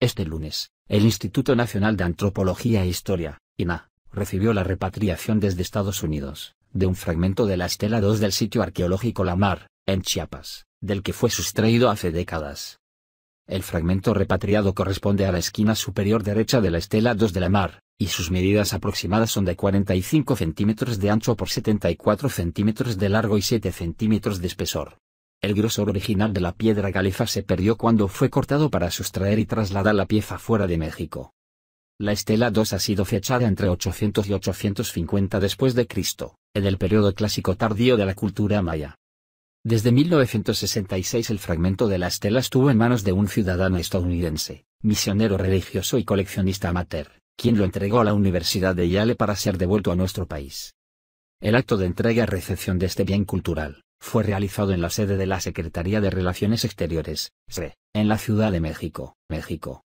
Este lunes, el Instituto Nacional de Antropología e Historia, INA, recibió la repatriación desde Estados Unidos, de un fragmento de la estela 2 del sitio arqueológico La Mar, en Chiapas, del que fue sustraído hace décadas. El fragmento repatriado corresponde a la esquina superior derecha de la estela 2 de la mar, y sus medidas aproximadas son de 45 centímetros de ancho por 74 centímetros de largo y 7 centímetros de espesor. El grosor original de la piedra galefa se perdió cuando fue cortado para sustraer y trasladar la pieza fuera de México. La estela 2 ha sido fechada entre 800 y 850 después de en el periodo clásico tardío de la cultura maya. Desde 1966 el fragmento de la estela estuvo en manos de un ciudadano estadounidense, misionero religioso y coleccionista amateur, quien lo entregó a la Universidad de Yale para ser devuelto a nuestro país. El acto de entrega y recepción de este bien cultural, fue realizado en la sede de la Secretaría de Relaciones Exteriores, SRE, en la Ciudad de México, México.